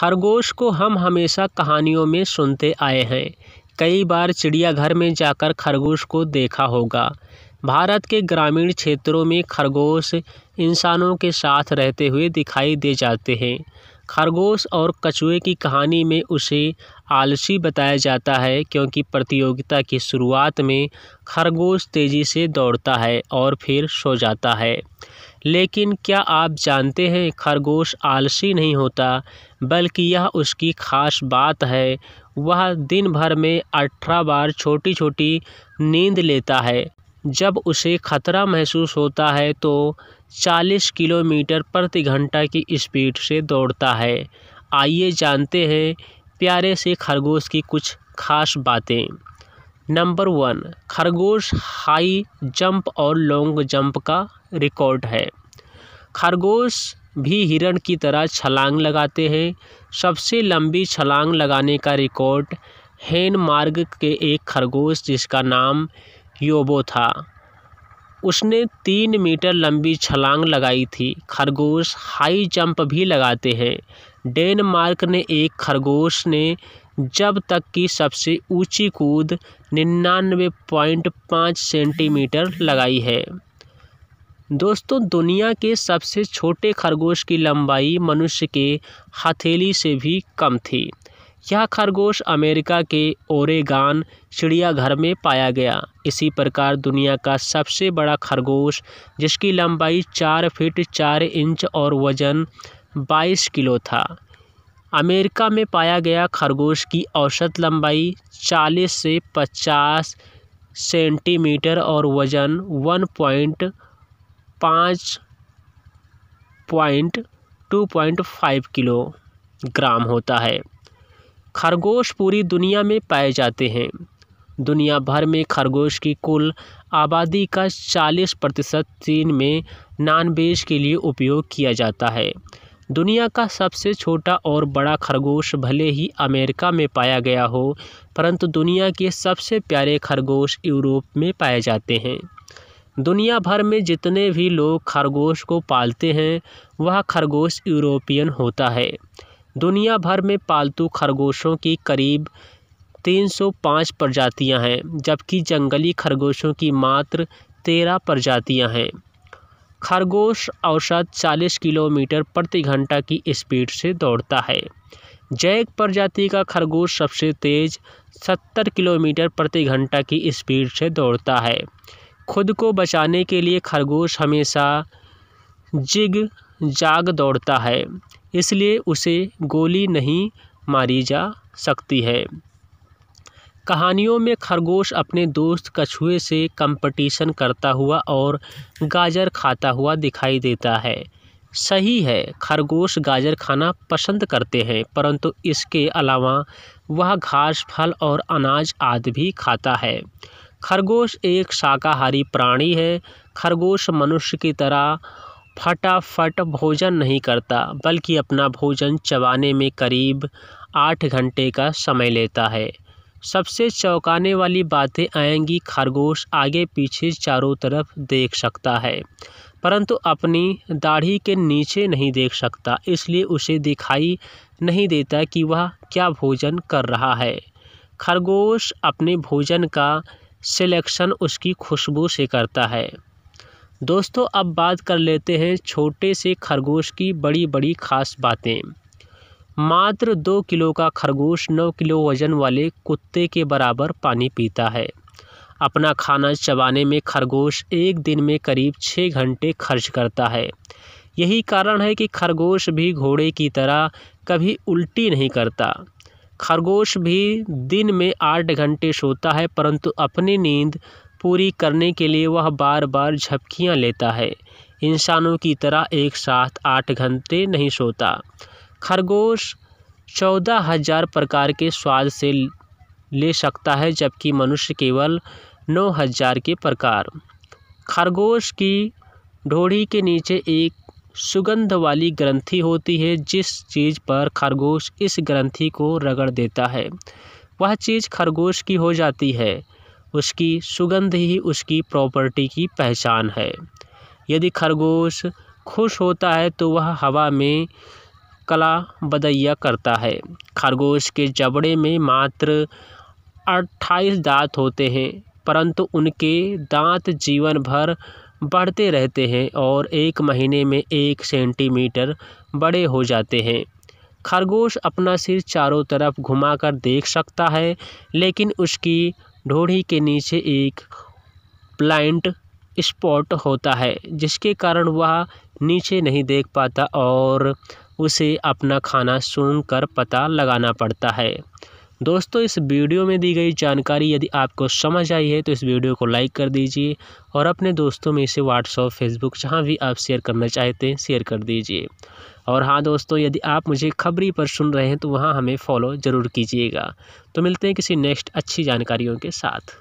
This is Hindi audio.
खरगोश को हम हमेशा कहानियों में सुनते आए हैं कई बार चिड़ियाघर में जाकर खरगोश को देखा होगा भारत के ग्रामीण क्षेत्रों में खरगोश इंसानों के साथ रहते हुए दिखाई दे जाते हैं खरगोश और कछुए की कहानी में उसे आलसी बताया जाता है क्योंकि प्रतियोगिता की शुरुआत में खरगोश तेज़ी से दौड़ता है और फिर सो जाता है लेकिन क्या आप जानते हैं खरगोश आलसी नहीं होता बल्कि यह उसकी ख़ास बात है वह दिन भर में अठारह बार छोटी छोटी नींद लेता है जब उसे खतरा महसूस होता है तो चालीस किलोमीटर प्रति घंटा की स्पीड से दौड़ता है आइए जानते हैं प्यारे से खरगोश की कुछ खास बातें नंबर वन खरगोश हाई जंप और लॉन्ग जंप का रिकॉर्ड है खरगोश भी हिरण की तरह छलांग लगाते हैं सबसे लंबी छलांग लगाने का रिकॉर्ड मार्ग के एक खरगोश जिसका नाम योबो था उसने तीन मीटर लंबी छलांग लगाई थी खरगोश हाई जंप भी लगाते हैं डेनमार्क ने एक खरगोश ने जब तक कि सबसे ऊँची कूद निन्यानवे पॉइंट पाँच सेंटीमीटर लगाई है दोस्तों दुनिया के सबसे छोटे खरगोश की लंबाई मनुष्य के हथेली से भी कम थी यह खरगोश अमेरिका के ओरेगान चिड़ियाघर में पाया गया इसी प्रकार दुनिया का सबसे बड़ा खरगोश जिसकी लंबाई चार फीट चार इंच और वज़न बाईस किलो था अमेरिका में पाया गया खरगोश की औसत लंबाई चालीस से पचास सेंटीमीटर और वजन वन पॉइंट पाँच point two point five kilogram होता है खरगोश पूरी दुनिया में पाए जाते हैं दुनिया भर में खरगोश की कुल आबादी का 40 प्रतिशत चीन में नानबेज के लिए उपयोग किया जाता है दुनिया का सबसे छोटा और बड़ा खरगोश भले ही अमेरिका में पाया गया हो परंतु दुनिया के सबसे प्यारे खरगोश यूरोप में पाए जाते हैं दुनिया भर में जितने भी लोग खरगोश को पालते हैं वह खरगोश यूरोपियन होता है दुनिया भर में पालतू खरगोशों की करीब 305 प्रजातियां हैं जबकि जंगली खरगोशों की मात्र तेरह प्रजातियां हैं खरगोश औसत 40 किलोमीटर प्रति घंटा की स्पीड से दौड़ता है जैक प्रजाति का खरगोश सबसे तेज़ 70 किलोमीटर प्रति घंटा की स्पीड से दौड़ता है खुद को बचाने के लिए खरगोश हमेशा जिग जाग दौड़ता है इसलिए उसे गोली नहीं मारी जा सकती है कहानियों में खरगोश अपने दोस्त कछुए से कंपटीशन करता हुआ और गाजर खाता हुआ दिखाई देता है सही है खरगोश गाजर खाना पसंद करते हैं परंतु इसके अलावा वह घास फल और अनाज आदि भी खाता है खरगोश एक शाकाहारी प्राणी है खरगोश मनुष्य की तरह फटाफट भोजन नहीं करता बल्कि अपना भोजन चबाने में करीब आठ घंटे का समय लेता है सबसे चौंकाने वाली बातें आएंगी खरगोश आगे पीछे चारों तरफ देख सकता है परंतु अपनी दाढ़ी के नीचे नहीं देख सकता इसलिए उसे दिखाई नहीं देता कि वह क्या भोजन कर रहा है खरगोश अपने भोजन का सिलेक्शन उसकी खुशबू से करता है दोस्तों अब बात कर लेते हैं छोटे से खरगोश की बड़ी बड़ी ख़ास बातें मात्र दो किलो का खरगोश नौ किलो वजन वाले कुत्ते के बराबर पानी पीता है अपना खाना चबाने में खरगोश एक दिन में करीब छः घंटे खर्च करता है यही कारण है कि खरगोश भी घोड़े की तरह कभी उल्टी नहीं करता खरगोश भी दिन में आठ घंटे सोता है परंतु अपनी नींद पूरी करने के लिए वह बार बार झपकियाँ लेता है इंसानों की तरह एक साथ आठ घंटे नहीं सोता खरगोश चौदह हजार प्रकार के स्वाद से ले सकता है जबकि मनुष्य केवल नौ हजार के प्रकार खरगोश की ढोड़ी के नीचे एक सुगंध वाली ग्रंथि होती है जिस चीज़ पर खरगोश इस ग्रंथि को रगड़ देता है वह चीज़ खरगोश की हो जाती है उसकी सुगंध ही उसकी प्रॉपर्टी की पहचान है यदि खरगोश खुश होता है तो वह हवा में कला बदैया करता है खरगोश के जबड़े में मात्र अट्ठाईस दांत होते हैं परंतु उनके दांत जीवन भर बढ़ते रहते हैं और एक महीने में एक सेंटीमीटर बड़े हो जाते हैं खरगोश अपना सिर चारों तरफ घुमाकर देख सकता है लेकिन उसकी ढोढ़ी के नीचे एक ब्लाइंड स्पॉट होता है जिसके कारण वह नीचे नहीं देख पाता और उसे अपना खाना सूंघ कर पता लगाना पड़ता है दोस्तों इस वीडियो में दी गई जानकारी यदि आपको समझ आई है तो इस वीडियो को लाइक कर दीजिए और अपने दोस्तों में इसे व्हाट्सअप फेसबुक जहाँ भी आप शेयर करना चाहते हैं शेयर कर दीजिए और हाँ दोस्तों यदि आप मुझे खबरी पर सुन रहे हैं तो वहाँ हमें फॉलो ज़रूर कीजिएगा तो मिलते हैं किसी नेक्स्ट अच्छी जानकारियों के साथ